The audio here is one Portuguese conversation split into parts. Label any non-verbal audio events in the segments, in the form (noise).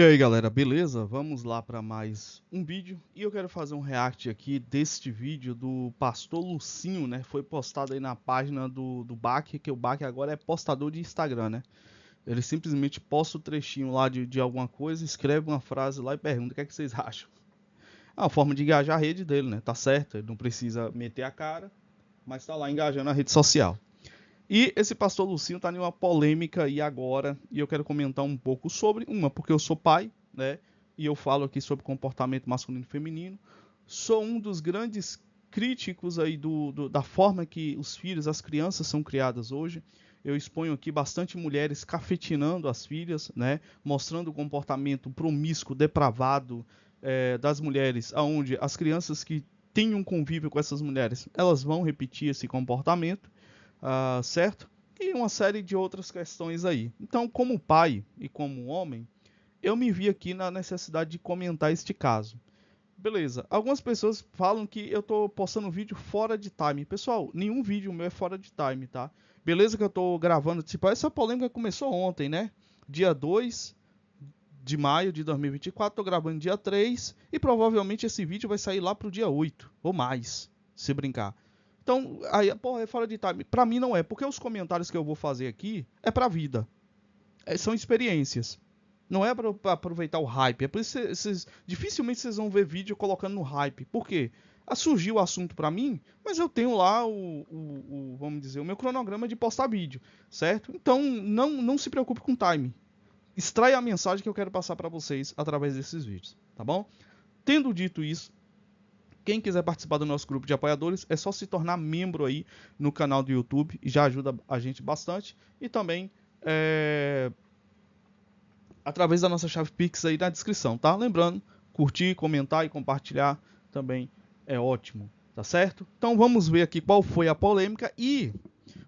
E aí galera, beleza? Vamos lá para mais um vídeo e eu quero fazer um react aqui deste vídeo do Pastor Lucinho, né? Foi postado aí na página do, do Baque, que o Baque agora é postador de Instagram, né? Ele simplesmente posta o trechinho lá de, de alguma coisa, escreve uma frase lá e pergunta o que, é que vocês acham. É uma forma de engajar a rede dele, né? Tá certo, ele não precisa meter a cara, mas tá lá engajando a rede social. E esse pastor Lucinho está em uma polêmica aí agora, e eu quero comentar um pouco sobre uma, porque eu sou pai, né? E eu falo aqui sobre comportamento masculino e feminino. Sou um dos grandes críticos aí do, do, da forma que os filhos, as crianças são criadas hoje. Eu exponho aqui bastante mulheres cafetinando as filhas, né? Mostrando o comportamento promíscuo, depravado é, das mulheres, aonde as crianças que têm um convívio com essas mulheres, elas vão repetir esse comportamento uh, certo? E uma série de outras questões aí. Então, como pai e como homem, eu me vi aqui na necessidade de comentar este caso. Beleza, algumas pessoas falam que eu tô postando vídeo fora de time. Pessoal, nenhum vídeo meu é fora de time, tá? Beleza que eu tô gravando, tipo, essa polêmica começou ontem, né? Dia 2 de maio de 2024, tô gravando dia 3 e provavelmente esse vídeo vai sair lá pro dia 8 ou mais, se brincar. Então, aí, porra, é fora de time. Para mim não é, porque os comentários que eu vou fazer aqui é pra vida. É, são experiências. Não é pra, pra, aproveitar o hype. É por isso que cês, dificilmente vocês vão ver vídeo colocando no hype. Por quê? Ah, surgiu o assunto para mim, mas eu tenho lá o, o, o, vamos dizer, o meu cronograma de postar vídeo, certo? Então, não, não se preocupe com time. Extraia a mensagem que eu quero passar para vocês através desses vídeos, tá bom? Tendo dito isso, quem quiser participar do nosso grupo de apoiadores, é só se tornar membro aí no canal do YouTube, já ajuda a gente bastante. E também é, através da nossa chave Pix aí na descrição, tá? Lembrando, curtir, comentar e compartilhar também é ótimo, tá certo? Então vamos ver aqui qual foi a polêmica e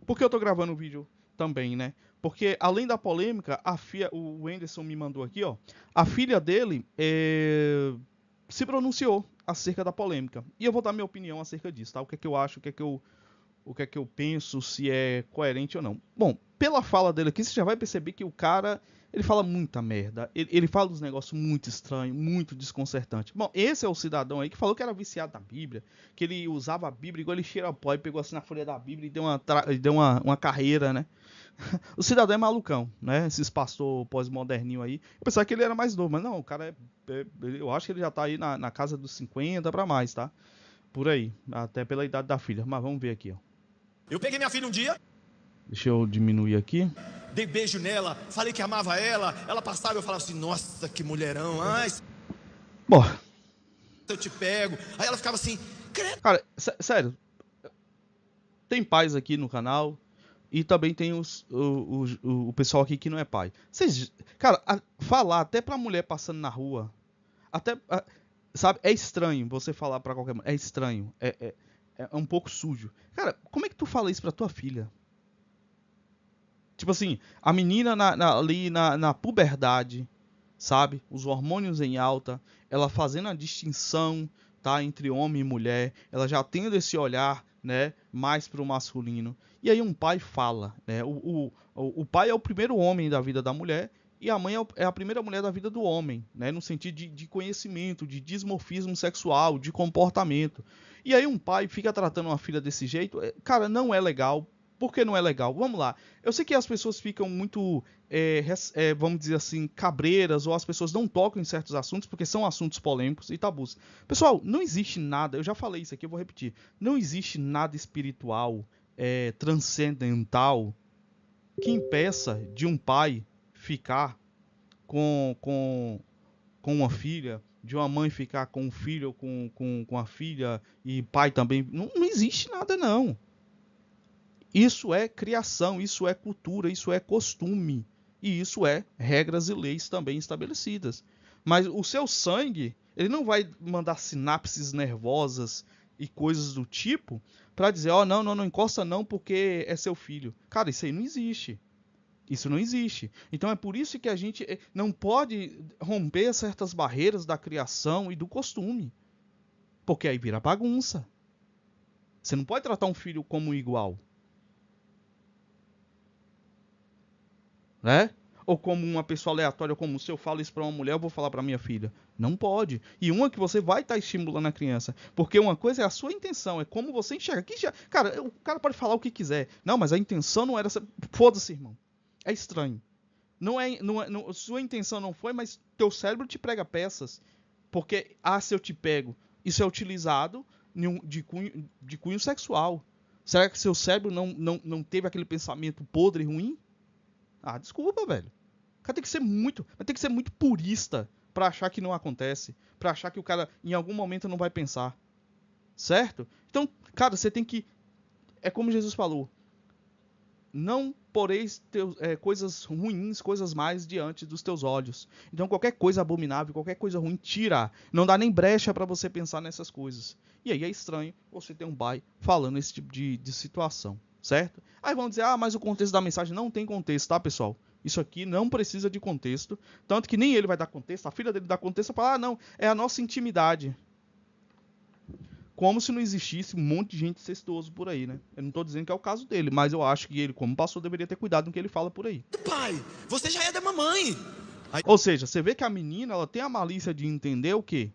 por que eu tô gravando o vídeo também, né? Porque além da polêmica, a FIA, o Anderson me mandou aqui, ó. A filha dele é, se pronunciou acerca da polêmica. E eu vou dar minha opinião acerca disso, tá? O que é que eu acho, o que é que eu, o que é que eu penso, se é coerente ou não. Bom, pela fala dele aqui, você já vai perceber que o cara, ele fala muita merda. Ele, ele fala uns negócios muito estranhos, muito desconcertante. Bom, esse é o cidadão aí que falou que era viciado na Bíblia, que ele usava a Bíblia igual ele cheira pó e pegou assim na folha da Bíblia e deu uma, deu uma, uma carreira, né? (laughs) o cidadão é malucão, né? Esses pastor pós-moderninho aí. Eu pensava que ele era mais novo, mas não, o cara é, é, eu acho que ele já tá aí na, na casa dos 50 para mais, tá? Por aí, até pela idade da filha. Mas vamos ver aqui, ó. Eu peguei minha filha um dia. Deixa eu diminuir aqui. Dei beijo nela, falei que amava ela. Ela passava e eu falava assim: "Nossa, que mulherão". Ai. Bom, eu te pego. Aí ela ficava assim: Cara, sério. Tem pais aqui no canal, e também tem os, o, o, o pessoal aqui que não é pai. Vocês, cara, a, falar até pra mulher passando na rua. Até. A, sabe? É estranho você falar pra qualquer mulher. É estranho. É, é, é um pouco sujo. Cara, como é que tu fala isso pra tua filha? Tipo assim, a menina na, na, ali na, na puberdade, sabe? Os hormônios em alta, ela fazendo a distinção, tá? Entre homem e mulher, ela já tendo esse olhar né, mais para o masculino. E aí um pai fala, né, o, o, o pai é o primeiro homem da vida da mulher e a mãe é, é a primeira mulher da vida do homem, né, no sentido de, de conhecimento, de dismorfismo sexual, de comportamento. E aí um pai fica tratando uma filha desse jeito, é, cara, não é legal por que não é legal? Vamos lá. Eu sei que as pessoas ficam muito, é, é, vamos dizer assim, cabreiras, ou as pessoas não tocam em certos assuntos porque são assuntos polêmicos e tabus. Pessoal, não existe nada, eu já falei isso aqui, eu vou repetir. Não existe nada espiritual, é, transcendental, que impeça de um pai ficar com, com, com uma filha de uma mãe ficar com o filho ou com, com, com a filha e pai também. Não, não existe nada, não. Isso é criação, isso é cultura, isso é costume. E isso é regras e leis também estabelecidas. Mas o seu sangue, ele não vai mandar sinapses nervosas e coisas do tipo para dizer, ó, oh, não, não, não encosta não porque é seu filho. Cara, isso aí não existe. Isso não existe. Então é por isso que a gente eh, não pode romper certas barreiras da criação e do costume. Porque aí vira bagunça. Você não pode tratar um filho como igual. né? Ou como uma pessoa aleatória, como se eu falo isso para uma mulher, eu vou falar para minha filha. Não pode. E uma que você vai estar tá estimulando a criança. Porque uma coisa é a sua intenção, é como você enxerga. Que já... Cara, o cara pode falar o que quiser. Não, mas a intenção não era. essa. Foda-se, irmão. É estranho. Não é, não é, não, sua intenção não foi, mas teu cérebro te prega peças. Porque, ah, se eu te pego, isso é utilizado de cunho, de cunho sexual. Será que seu cérebro não, não, não teve aquele pensamento podre e ruim? Ah, desculpa, velho. O cara tem que ser muito, tem que ser muito purista para achar que não acontece, para achar que o cara em algum momento não vai pensar. Certo? Então, cara, você tem que é como Jesus falou: Não poreis teus, é, coisas ruins, coisas mais diante dos teus olhos. Então, qualquer coisa abominável, qualquer coisa ruim, tira. Não dá nem brecha para você pensar nessas coisas. E aí é estranho você ter um pai falando esse tipo de, de situação certo? Aí vão dizer, ah, mas o contexto da mensagem não tem contexto, tá, pessoal? Isso aqui não precisa de contexto, tanto que nem ele vai dar contexto, a filha dele dá contexto para ah, não, é a nossa intimidade. Como se não existisse um monte de gente cestuoso por aí, né? Eu não estou dizendo que é o caso dele, mas eu acho que ele, como pastor, deveria ter cuidado no que ele fala por aí. Pai, você já é da mamãe. Aí... Ou seja, você vê que a menina, ela tem a malícia de entender o quê?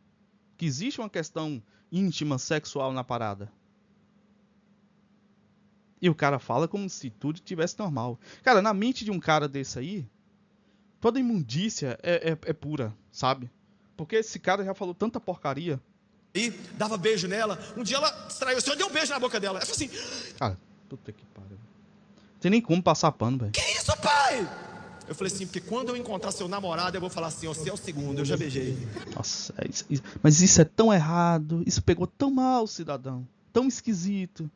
Que existe uma questão íntima, sexual na parada. E o cara fala como se tudo tivesse normal. Cara, na mente de um cara desse aí, toda imundícia é, é, é pura, sabe? Porque esse cara já falou tanta porcaria. E dava beijo nela. Um dia ela distraiu o senhor deu um beijo na boca dela. Ela falou assim. Cara, puta que pariu. tem nem como passar pano, velho. Que isso, pai? Eu falei assim, porque quando eu encontrar seu namorado, eu vou falar assim, você é o segundo, eu já beijei. Nossa, é isso, isso, mas isso é tão errado, isso pegou tão mal, cidadão, tão esquisito.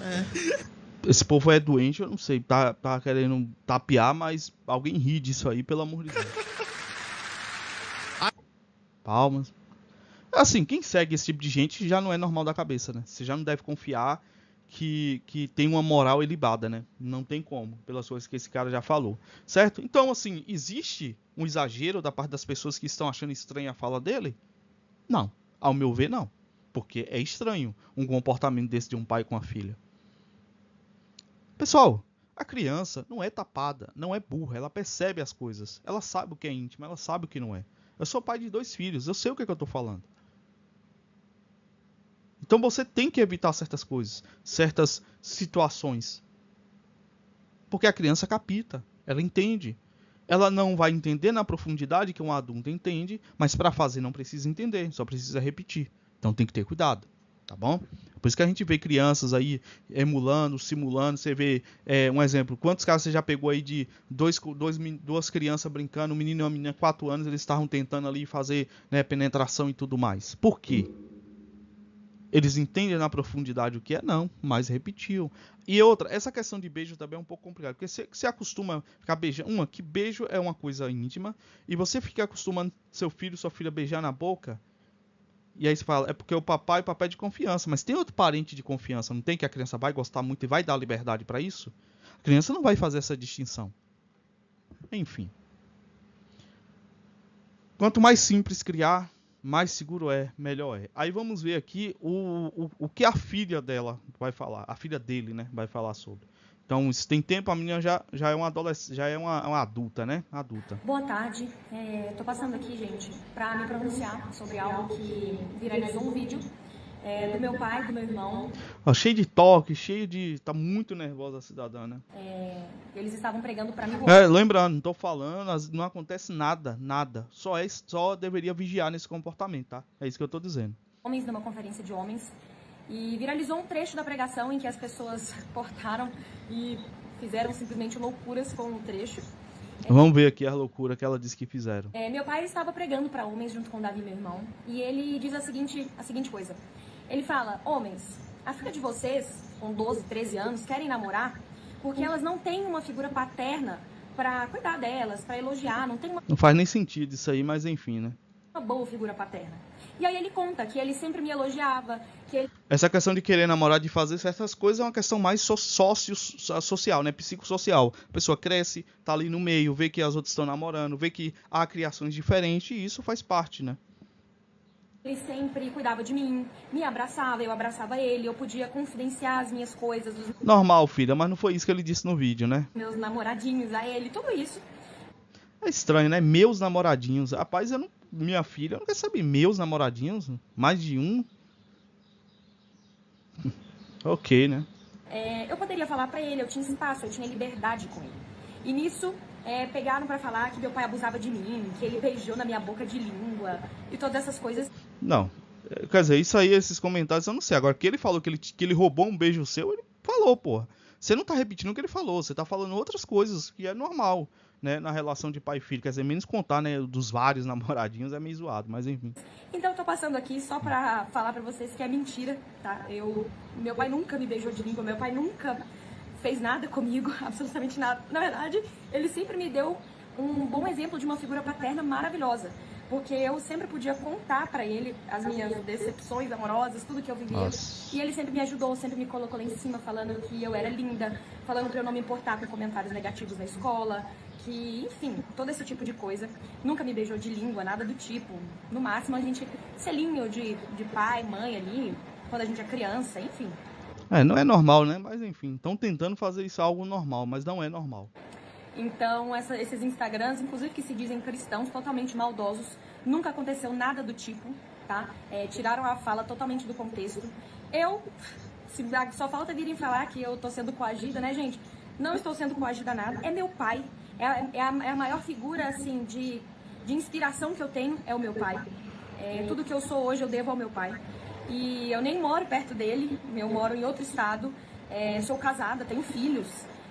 É. Esse povo é doente, eu não sei. Tá, tá querendo tapear, mas alguém ri disso aí, pelo amor de Deus. Palmas. Assim, quem segue esse tipo de gente já não é normal da cabeça, né? Você já não deve confiar que, que tem uma moral ilibada, né? Não tem como, pelas coisas que esse cara já falou, certo? Então, assim, existe um exagero da parte das pessoas que estão achando estranha a fala dele? Não, ao meu ver, não porque é estranho um comportamento desse de um pai com a filha. Pessoal, a criança não é tapada, não é burra, ela percebe as coisas, ela sabe o que é íntimo, ela sabe o que não é. Eu sou pai de dois filhos, eu sei o que, é que eu estou falando. Então você tem que evitar certas coisas, certas situações. Porque a criança capita, ela entende. Ela não vai entender na profundidade que um adulto entende, mas para fazer não precisa entender, só precisa repetir. Então tem que ter cuidado, tá bom? Por isso que a gente vê crianças aí emulando, simulando. Você vê é, um exemplo. Quantos casos você já pegou aí de dois, dois, duas crianças brincando, um menino e uma menina, quatro anos, eles estavam tentando ali fazer né, penetração e tudo mais. Por quê? Eles entendem na profundidade o que é? Não, mas repetiu. E outra, essa questão de beijo também é um pouco complicada, porque você, você acostuma ficar beijando. Uma, que beijo é uma coisa íntima, e você fica acostumando seu filho, sua filha beijar na boca, e aí você fala, é porque o papai, o papai é de confiança, mas tem outro parente de confiança, não tem que a criança vai gostar muito e vai dar liberdade para isso? A criança não vai fazer essa distinção. Enfim. Quanto mais simples criar, mais seguro é, melhor é. Aí vamos ver aqui o, o, o que a filha dela vai falar, a filha dele, né, vai falar sobre. Então, se tem tempo, a menina já, já é, uma, adolesc já é uma, uma adulta, né? Adulta. Boa tarde. Estou é, passando aqui, gente, para me pronunciar sobre algo que viralizou um vídeo é, do meu pai, do meu irmão. Ó, cheio de toque, cheio de. Tá muito nervosa a cidadã, né? É, eles estavam pregando para mim. É, lembrando, não estou falando, não acontece nada, nada. Só, é, só deveria vigiar nesse comportamento, tá? É isso que eu estou dizendo. Homens numa conferência de homens e viralizou um trecho da pregação em que as pessoas cortaram (laughs) e fizeram simplesmente loucuras com o trecho. É. Vamos ver aqui a loucura que ela disse que fizeram. É, meu pai estava pregando para homens junto com Davi, meu irmão, e ele diz a seguinte, a seguinte coisa. Ele fala: Homens, a filha de vocês, com 12, 13 anos, querem namorar porque elas não têm uma figura paterna para cuidar delas, para elogiar, não tem uma... Não faz nem sentido isso aí, mas enfim, né? uma boa figura paterna. E aí ele conta que ele sempre me elogiava, que ele... Essa questão de querer namorar, de fazer certas coisas é uma questão mais so sócio social, né? Psicossocial. A pessoa cresce, tá ali no meio, vê que as outras estão namorando, vê que há criações diferentes e isso faz parte, né? Ele sempre cuidava de mim, me abraçava, eu abraçava ele, eu podia confidenciar as minhas coisas. Os... Normal, filha, mas não foi isso que ele disse no vídeo, né? Meus namoradinhos a ele, tudo isso. É estranho, né? Meus namoradinhos. Rapaz, eu não minha filha, não quer saber meus namoradinhos, mais de um. (laughs) ok, né? É, eu poderia falar para ele, eu tinha espaço, eu tinha liberdade com ele. E nisso, é, pegaram para falar que meu pai abusava de mim, que ele beijou na minha boca de língua e todas essas coisas. Não, é, quer dizer, isso aí, esses comentários, eu não sei. Agora, que ele falou que ele, que ele roubou um beijo seu, ele falou, porra. Você não tá repetindo o que ele falou, você tá falando outras coisas, que é normal né, na relação de pai e filho. Quer dizer, menos contar né, dos vários (laughs) namoradinhos é meio zoado, mas enfim. Então, tô passando aqui só pra falar pra vocês que é mentira, tá? Eu, meu pai nunca me beijou de língua, meu pai nunca fez nada comigo, (laughs) absolutamente nada. Na verdade, ele sempre me deu um bom exemplo de uma figura paterna maravilhosa. Porque eu sempre podia contar para ele as minhas decepções amorosas, tudo que eu vivia. Nossa. E ele sempre me ajudou, sempre me colocou lá em cima, falando que eu era linda, falando pra eu não me importar com comentários negativos na escola, que, enfim, todo esse tipo de coisa. Nunca me beijou de língua, nada do tipo. No máximo a gente selinho de, de pai, mãe ali, quando a gente é criança, enfim. É, não é normal, né? Mas enfim, estão tentando fazer isso algo normal, mas não é normal. Então, essa, esses Instagrams, inclusive que se dizem cristãos, totalmente maldosos, nunca aconteceu nada do tipo, tá? É, tiraram a fala totalmente do contexto. Eu, se, só falta virem falar que eu tô sendo coagida, né, gente? Não estou sendo coagida nada. É meu pai, é, é a, é a, é a maior figura assim de, de inspiração que eu tenho é o meu pai. É, tudo que eu sou hoje eu devo ao meu pai. E eu nem moro perto dele, eu moro em outro estado, é, sou casada, tenho filhos.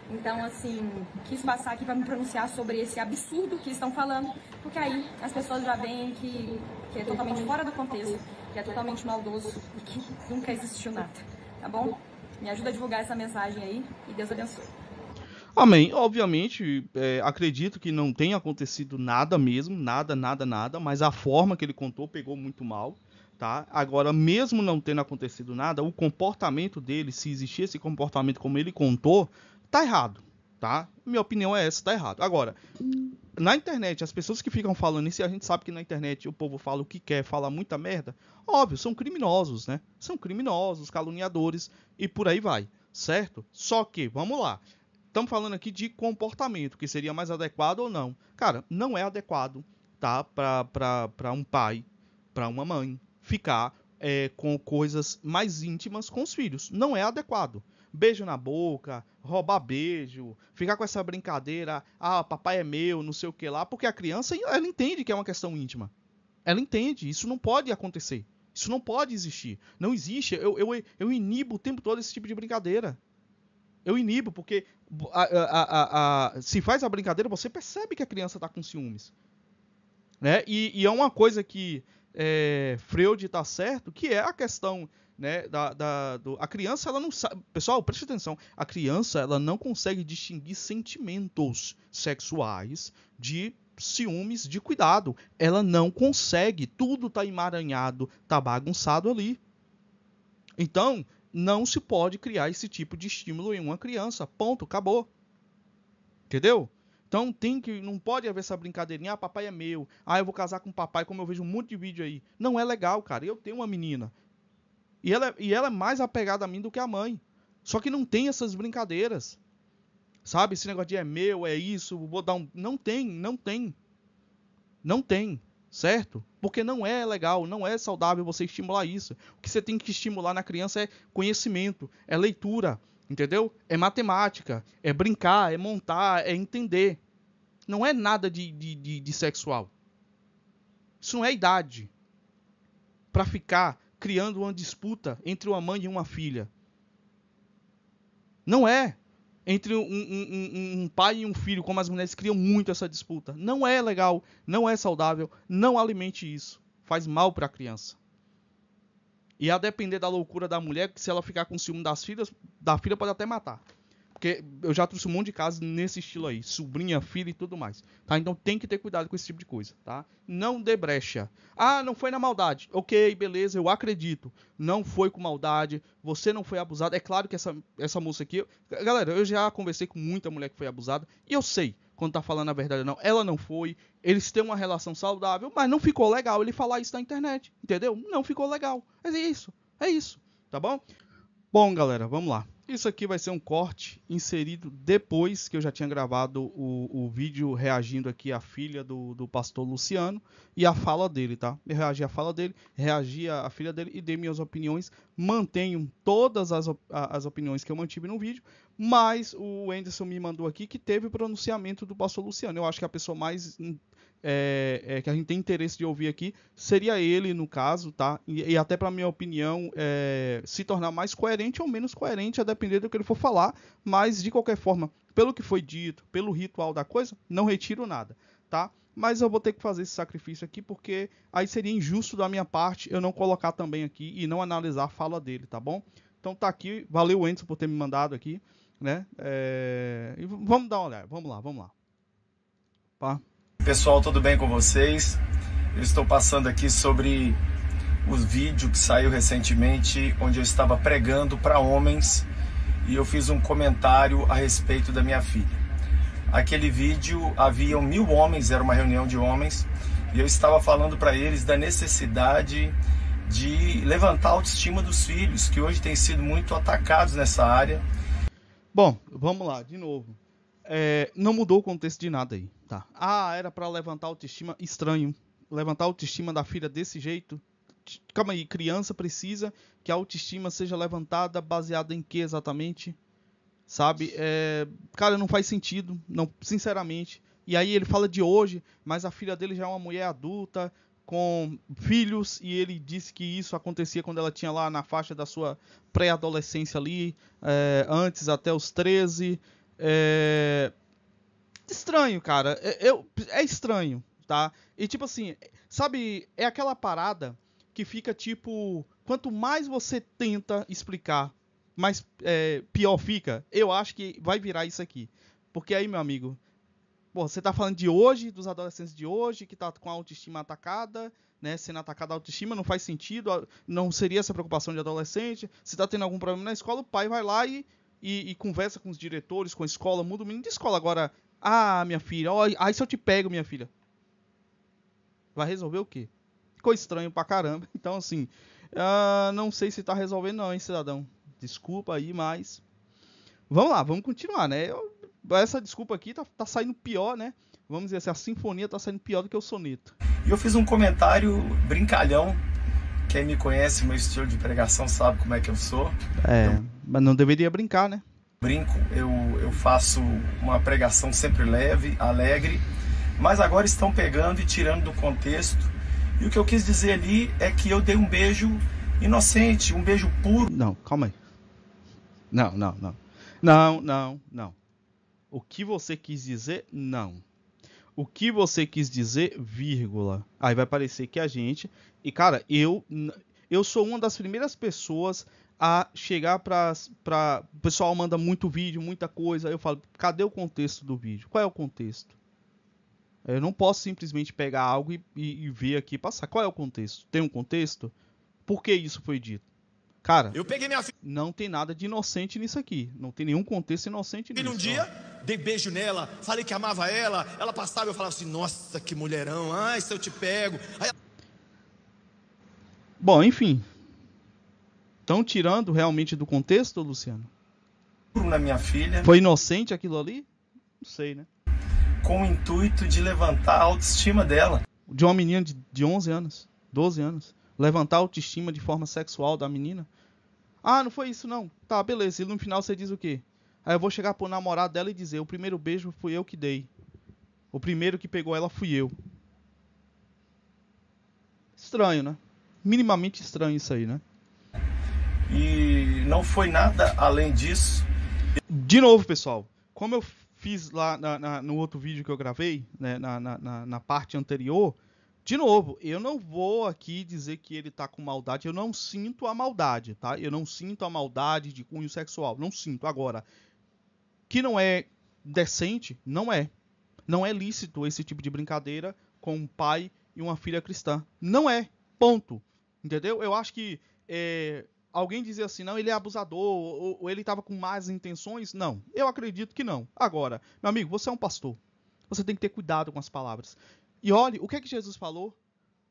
Então, assim, quis passar aqui para me pronunciar sobre esse absurdo que estão falando, porque aí as pessoas já veem que, que é totalmente fora do contexto, que é totalmente maldoso e que nunca existiu nada. Tá bom? Me ajuda a divulgar essa mensagem aí e Deus abençoe. Amém. Obviamente, é, acredito que não tenha acontecido nada mesmo, nada, nada, nada, mas a forma que ele contou pegou muito mal. Tá? Agora, mesmo não tendo acontecido nada, o comportamento dele, se existir esse comportamento como ele contou, tá errado. Tá? Minha opinião é essa, tá errado. Agora, na internet, as pessoas que ficam falando isso, a gente sabe que na internet o povo fala o que quer, fala muita merda, óbvio, são criminosos, né? São criminosos, caluniadores e por aí vai, certo? Só que, vamos lá, Estamos falando aqui de comportamento, que seria mais adequado ou não. Cara, não é adequado, tá? Para um pai, para uma mãe, ficar é, com coisas mais íntimas com os filhos. Não é adequado. Beijo na boca, roubar beijo, ficar com essa brincadeira, ah, papai é meu, não sei o que lá, porque a criança ela entende que é uma questão íntima. Ela entende, isso não pode acontecer. Isso não pode existir. Não existe. Eu, eu, eu inibo o tempo todo esse tipo de brincadeira. Eu inibo, porque a, a, a, se faz a brincadeira, você percebe que a criança está com ciúmes. Né? E, e, é uma coisa que é, Freud está certo, que é a questão né, da, da do, a criança ela não sabe, pessoal, preste atenção, a criança ela não consegue distinguir sentimentos sexuais de ciúmes, de cuidado. Ela não consegue, tudo está emaranhado, está bagunçado ali. Então, não se pode criar esse tipo de estímulo em uma criança. Ponto, acabou. Entendeu? Então tem que, não pode haver essa brincadeirinha, ah, papai é meu, ah, eu vou casar com papai, como eu vejo um monte de vídeo aí. Não é legal, cara. Eu tenho uma menina. E ela, é, e ela é mais apegada a mim do que a mãe. Só que não tem essas brincadeiras. Sabe? Esse negócio de é meu, é isso, vou dar um. Não tem, não tem. Não tem certo? Porque não é legal, não é saudável você estimular isso. O que você tem que estimular na criança é conhecimento, é leitura, entendeu? É matemática, é brincar, é montar, é entender. Não é nada de, de, de, de sexual. Isso não é idade para ficar criando uma disputa entre uma mãe e uma filha. Não é entre um, um, um, pai e um filho, como as mulheres criam muito essa disputa. Não é legal, não é saudável, não alimente isso. Faz mal para a criança. E a depender da loucura da mulher, que se ela ficar com ciúme das filhas, da filha pode até matar. Porque eu já trouxe um monte de casos nesse estilo aí, sobrinha, filha e tudo mais, tá? Então tem que ter cuidado com esse tipo de coisa, tá? Não dê brecha. Ah, não foi na maldade. OK, beleza, eu acredito. Não foi com maldade, você não foi abusado. É claro que essa essa moça aqui, galera, eu já conversei com muita mulher que foi abusada e eu sei quando tá falando a verdade não. Ela não foi. Eles têm uma relação saudável, mas não ficou legal ele falar isso na internet, entendeu? Não ficou legal. Mas é isso. É isso, tá bom? Bom, galera, vamos lá. Isso aqui vai ser um corte inserido depois que eu já tinha gravado o, o vídeo reagindo aqui à filha do, do pastor Luciano e a fala dele, tá? Eu reagi à fala dele, reagi à filha dele e dei minhas opiniões. Mantenho todas as, as opiniões que eu mantive no vídeo, mas o Anderson me mandou aqui que teve o pronunciamento do pastor Luciano. Eu acho que a pessoa mais é, é, que a gente tem interesse de ouvir aqui seria ele, no caso, tá? E, e até para minha opinião, é, se tornar mais coerente ou menos coerente, a depender do que ele for falar. Mas de qualquer forma, pelo que foi dito, pelo ritual da coisa, não retiro nada, tá? Mas eu vou ter que fazer esse sacrifício aqui porque aí seria injusto da minha parte eu não colocar também aqui e não analisar a fala dele, tá bom? Então tá aqui, valeu Enzo por ter me mandado aqui, né? É, e vamos dar uma olhada, vamos lá, vamos lá. Pá. Pessoal, tudo bem com vocês? Eu estou passando aqui sobre o vídeo que saiu recentemente, onde eu estava pregando para homens e eu fiz um comentário a respeito da minha filha. Aquele vídeo haviam mil homens, era uma reunião de homens, e eu estava falando para eles da necessidade de levantar a autoestima dos filhos, que hoje têm sido muito atacados nessa área. Bom, vamos lá, de novo. É, não mudou o contexto de nada aí. Tá. Ah, era para levantar a autoestima. Estranho. Levantar a autoestima da filha desse jeito. Calma aí, criança precisa que a autoestima seja levantada baseada em que exatamente? Sabe? É... Cara, não faz sentido. Não, sinceramente. E aí ele fala de hoje, mas a filha dele já é uma mulher adulta, com filhos, e ele disse que isso acontecia quando ela tinha lá na faixa da sua pré-adolescência ali, é, antes até os 13. É, estranho, cara. Eu, é, eu, é estranho, tá? E tipo assim, sabe, é aquela parada que fica tipo. Quanto mais você tenta explicar, mais é, pior fica. Eu acho que vai virar isso aqui. Porque aí, meu amigo, pô, você tá falando de hoje, dos adolescentes de hoje, que tá com a autoestima atacada, né? Sendo atacada a autoestima, não faz sentido, não seria essa preocupação de adolescente. Se tá tendo algum problema na escola, o pai vai lá e, e, e conversa com os diretores, com a escola, muda o menino de escola. Agora, ah, minha filha, ó, aí se eu te pego, minha filha. Vai resolver o quê? Ficou estranho pra caramba. (laughs) Então, assim, uh, não sei se tá resolvendo, não, hein, cidadão. Desculpa aí, mas. Vamos lá, vamos continuar, né? Eu, essa desculpa aqui tá, tá saindo pior, né? Vamos dizer assim, a sinfonia tá saindo pior do que o soneto. Eu fiz um comentário brincalhão. Quem me conhece, meu estilo de pregação, sabe como é que eu sou. É, mas não deveria brincar, né? brinco, eu, eu faço uma pregação sempre leve, alegre, mas agora estão pegando e tirando do contexto. E o que eu quis dizer ali é que eu dei um beijo inocente, um beijo puro. Não, calma aí. Não, não, não. Não, não, não. O que você quis dizer, não. O que você quis dizer, vírgula. Aí vai parecer que é a gente. E cara, eu eu sou uma das primeiras pessoas a chegar para o pessoal manda muito vídeo, muita coisa. Aí eu falo, cadê o contexto do vídeo? Qual é o contexto? Eu não posso simplesmente pegar algo e, e, e ver aqui passar. Qual é o contexto? Tem um contexto? Por que isso foi dito? Cara, eu peguei minha filha. Não tem nada de inocente nisso aqui. Não tem nenhum contexto inocente nisso. E um dia, dei beijo nela, falei que amava ela, ela passava e eu falava assim: "Nossa, que mulherão. Ai, se eu te pego". Aí... Bom, enfim, Estão tirando realmente do contexto, Luciano? Na minha filha. Foi inocente aquilo ali? Não sei, né? Com o intuito de levantar a autoestima dela. De uma menina de, de 11 anos, 12 anos. Levantar a autoestima de forma sexual da menina. Ah, não foi isso não. Tá, beleza. E no final você diz o quê? Aí eu vou chegar pro namorado dela e dizer: o primeiro beijo fui eu que dei. O primeiro que pegou ela fui eu. Estranho, né? Minimamente estranho isso aí, né? e não foi nada além disso. De novo, pessoal, como eu fiz lá na, na, no outro vídeo que eu gravei, né, na, na, parte anterior, de novo, eu não vou aqui dizer que ele tá com maldade, eu não sinto a maldade, tá? Eu não sinto a maldade de cunho sexual, não sinto. Agora, que não é decente, não é. Não é lícito esse tipo de brincadeira com um pai e uma filha cristã. Não é. Ponto. Entendeu? Eu acho que é, alguém dizer assim, não, ele é abusador, ou, ou ele estava com más intenções. Não, eu acredito que não. Agora, meu amigo, você é um pastor. Você tem que ter cuidado com as palavras. E olhe, o que é que Jesus falou?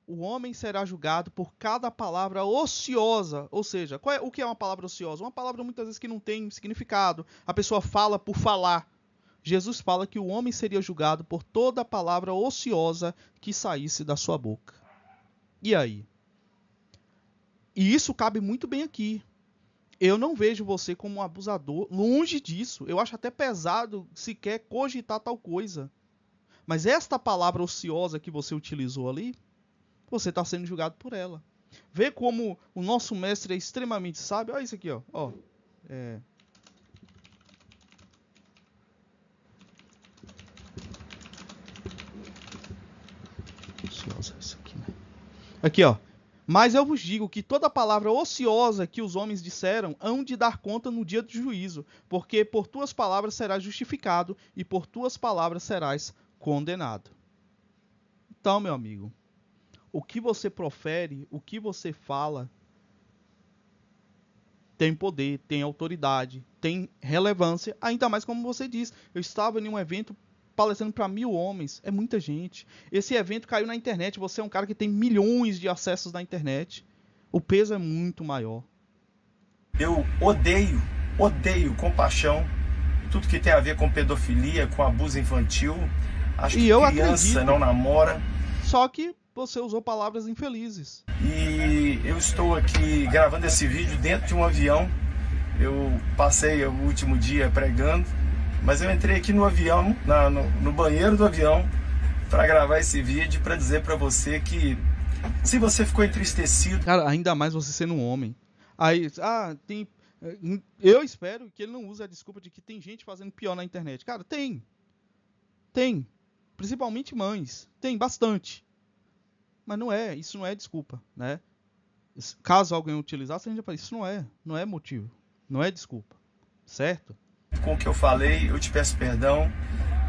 O homem será julgado por cada palavra ociosa. Ou seja, é, o que é uma palavra ociosa? Uma palavra muitas vezes que não tem significado. A pessoa fala por falar. Jesus fala que o homem seria julgado por toda palavra ociosa que saísse da sua boca. E aí? E isso cabe muito bem aqui. Eu não vejo você como um abusador, longe disso. Eu acho até pesado sequer cogitar tal coisa. Mas esta palavra ociosa que você utilizou ali, você está sendo julgado por ela. Vê como o nosso mestre é extremamente sábio. Olha isso aqui, ó. ó é... Né? Aqui, ó. Mas eu vos digo que toda palavra ociosa que os homens disseram hão de dar conta no dia do juízo, porque por tuas palavras serás justificado e por tuas palavras serás condenado. Então, meu amigo, o que você profere, o que você fala, tem poder, tem autoridade, tem relevância, ainda mais como você diz. Eu estava em um evento palestrando para mil homens. É muita gente. Esse evento caiu na internet. Você é um cara que tem milhões de acessos na internet. O peso é muito maior. Eu odeio, odeio com paixão tudo que tem a ver com pedofilia, com abuso infantil. Acho e que eu criança acredito. não namora. Só que você usou palavras infelizes. E eu estou aqui gravando esse vídeo dentro de um avião. Eu passei o último dia pregando mas eu entrei aqui no avião, na, no, no banheiro do avião, para gravar esse vídeo, para dizer para você que se você ficou entristecido. Cara, ainda mais você sendo um homem. Aí, ah, tem. Eh, eu espero que ele não use a desculpa de que tem gente fazendo pior na internet. Cara, tem. Tem. Principalmente mães. Tem bastante. Mas não é, isso não é desculpa, né? Caso alguém utilizasse, a gente já fala, isso não é, não é motivo, não é desculpa, certo? com o que eu falei, eu te peço perdão,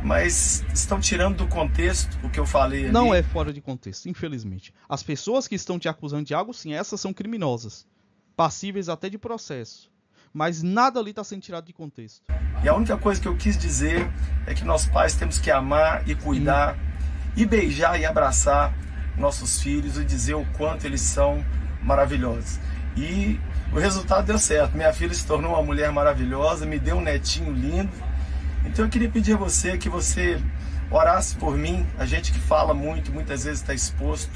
mas estão tirando do contexto o que eu falei ali. Não é fora de contexto, infelizmente. As pessoas que estão te acusando de algo, sim, essas são criminosas, passíveis até de processo. Mas nada ali está sendo tirado de contexto. E a única coisa que eu quis dizer é que nós pais temos que amar e cuidar, sim. e beijar e abraçar nossos filhos e dizer o quanto eles são maravilhosos. E o resultado deu certo. Minha filha se tornou uma mulher maravilhosa, me deu um netinho lindo. Então eu queria pedir a você que você orasse por mim. A gente que fala muito, muitas vezes está exposto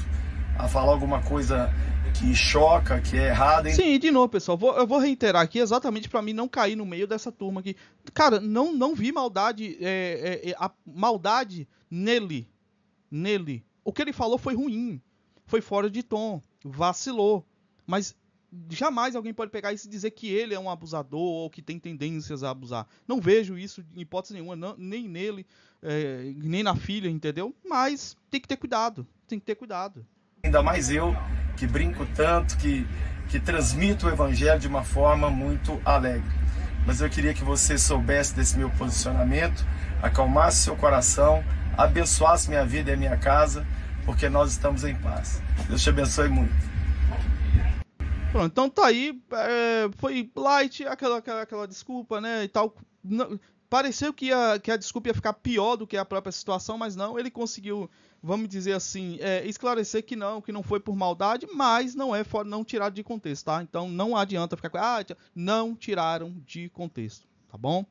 a falar alguma coisa que choca, que é errada. Sim, Sim, de novo, pessoal, vou, eu vou reiterar aqui exatamente para mim não cair no meio dessa turma aqui. Cara, não, não vi maldade, é, é, é, a maldade nele, nele. O que ele falou foi ruim, foi fora de tom, vacilou. Mas jamais alguém pode pegar isso e dizer que ele é um abusador ou que tem tendências a abusar. Não vejo isso em hipótese nenhuma, não, nem nele, é, nem na filha, entendeu? Mas tem que ter cuidado, tem que ter cuidado. Ainda mais eu, que brinco tanto, que, que transmito o evangelho de uma forma muito alegre. Mas eu queria que você soubesse desse meu posicionamento, acalmasse seu coração, abençoasse minha vida e minha casa, porque nós estamos em paz. Deus te abençoe muito. Pronto, então tá aí. É, foi light, aquela, aquela, aquela desculpa, né? E tal. Não, pareceu que a, que a desculpa ia ficar pior do que a própria situação, mas não, ele conseguiu, vamos dizer assim, é, esclarecer que não, que não foi por maldade, mas não é fora, não tirado de contexto, tá? Então não adianta ficar com. Ah, não tiraram de contexto, tá bom?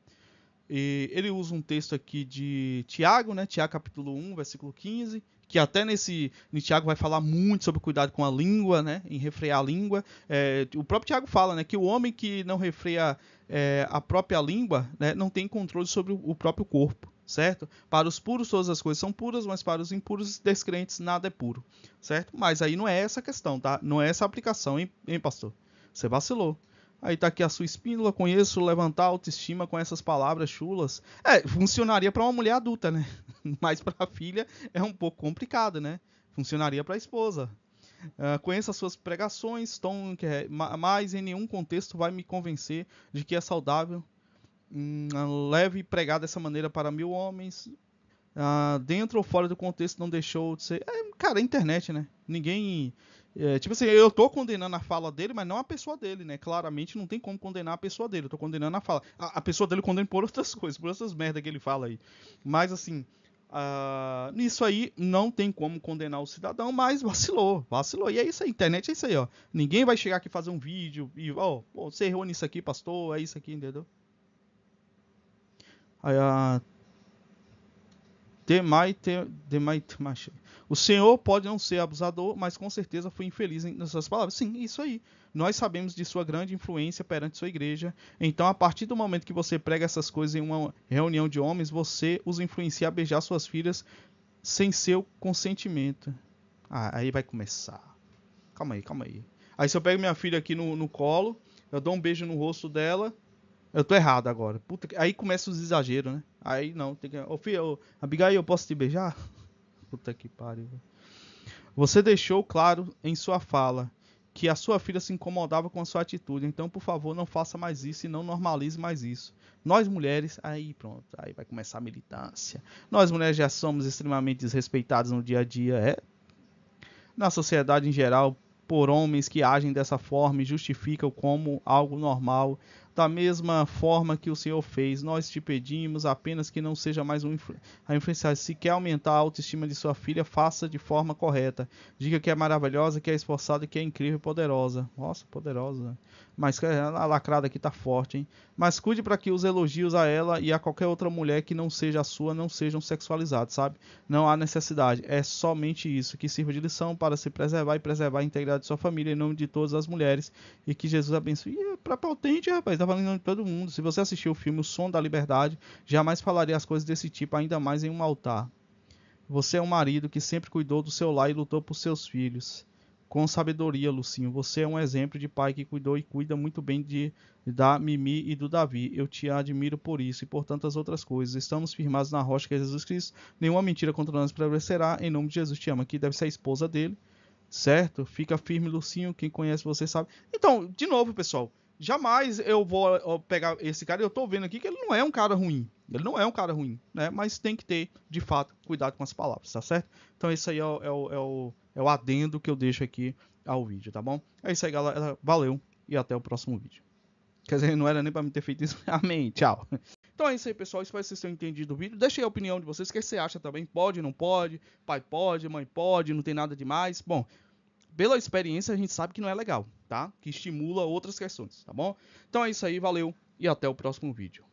E ele usa um texto aqui de Tiago, né? Tiago capítulo 1, versículo 15 que até nesse Tiago vai falar muito sobre cuidado com a língua, né, em refrear a língua. É, o próprio Tiago fala, né, que o homem que não refreia é, a própria língua, né, não tem controle sobre o próprio corpo, certo? Para os puros todas as coisas são puras, mas para os impuros e descrentes nada é puro, certo? Mas aí não é essa questão, tá? Não é essa aplicação, hein, hein pastor? Você vacilou. Aí tá aqui a sua espíndola, conheço levantar a autoestima com essas palavras chulas. É, funcionaria para uma mulher adulta, né? (laughs) mas para a filha é um pouco complicado, né? Funcionaria para a esposa. Uh, ah, conheça suas pregações, tom, que é, mas em nenhum contexto vai me convencer de que é saudável. Hum, leve pregar dessa maneira para mil homens. Uh, dentro ou fora do contexto não deixou de ser. É, cara, é internet, né? Ninguém. É, tipo assim, eu tô condenando a fala dele, mas não a pessoa dele, né? Claramente não tem como condenar a pessoa dele. Eu tô condenando a fala. A, a pessoa dele condena por outras (laughs) coisas, por essas merda que ele fala aí. Mas assim, Uh, nisso aí não tem como condenar o cidadão, mas vacilou, vacilou. E é isso aí, internet é isso aí, ó. Ninguém vai chegar aqui fazer um vídeo e, ó, oh, você errou nisso aqui, pastor, é isso aqui, entendeu? Aí, uh, o Senhor pode não ser abusador, mas com certeza foi infeliz nas suas palavras. Sim, isso aí. Nós sabemos de sua grande influência perante sua igreja. Então, a partir do momento que você prega essas coisas em uma reunião de homens, você os influencia a beijar suas filhas sem seu consentimento. Ah, aí vai começar. Calma aí, calma aí. Aí se eu pego minha filha aqui no, no colo, eu dou um beijo no rosto dela, eu tô errado agora. Puta, aí começa os exageros, né? Aí não, tem que. Ô filho, ô, Abigail, eu posso te beijar? Puta que pariu. Você deixou claro em sua fala que a sua filha se incomodava com a sua atitude. Então, por favor, não faça mais isso e não normalize mais isso. Nós mulheres, aí pronto, aí vai começar a militância. Nós mulheres já somos extremamente desrespeitadas no dia a dia, é na sociedade em geral, por homens que agem dessa forma e justificam como algo normal da mesma forma que o Senhor fez. Nós te pedimos apenas que não seja mais um influ a influenciar. Se quer aumentar a autoestima de sua filha, faça de forma correta. Diga que é maravilhosa, que é esforçada, que é incrível e poderosa. Nossa, poderosa. Mas a é lacrada aqui tá forte, hein? Mas cuide para que os elogios a ela e a qualquer outra mulher que não seja a sua não sejam sexualizados, sabe? Não há necessidade. É somente isso que sirva de lição para se preservar e preservar a integridade de sua família em nome de todas as mulheres e que Jesus abençoe. E é pra potente, rapaz tá falando em nome de todo mundo. Se você assistiu o filme O Som da Liberdade, jamais falaria as coisas desse tipo, ainda mais em um altar. Você é um marido que sempre cuidou do seu lar e lutou por seus filhos. Com sabedoria, Lucinho. Você é um exemplo de pai que cuidou e cuida muito bem de da Mimi e do Davi. Eu te admiro por isso e por tantas outras coisas. Estamos firmados na rocha que é Jesus Cristo. Nenhuma mentira contra nós prevalecerá. Em nome de Jesus te ama. Que deve ser a esposa dele, certo? Fica firme, Lucinho. Quem conhece você sabe. Então, de novo, pessoal jamais eu vou pegar esse cara. Eu tô vendo aqui que ele não é um cara ruim. Ele não é um cara ruim, né? Mas tem que ter, de fato, cuidado com as palavras, tá certo? Então esse aí é o, é o, é o, é o adendo que eu deixo aqui ao vídeo, tá bom? É isso aí, galera. Valeu e até o próximo vídeo. Quer dizer, não era nem para me ter feito isso. (laughs) Amém. Tchau. Então é isso aí, pessoal. Espero que vocês tenham entendido o vídeo. Deixe aí a opinião de vocês. O é que você acha também? Pode, não pode? Pai pode, mãe pode, não tem nada demais. Bom, pela experiência a gente sabe que não é legal, tá? Que estimula outras questões, tá bom? Então é isso aí, valeu e até o próximo vídeo.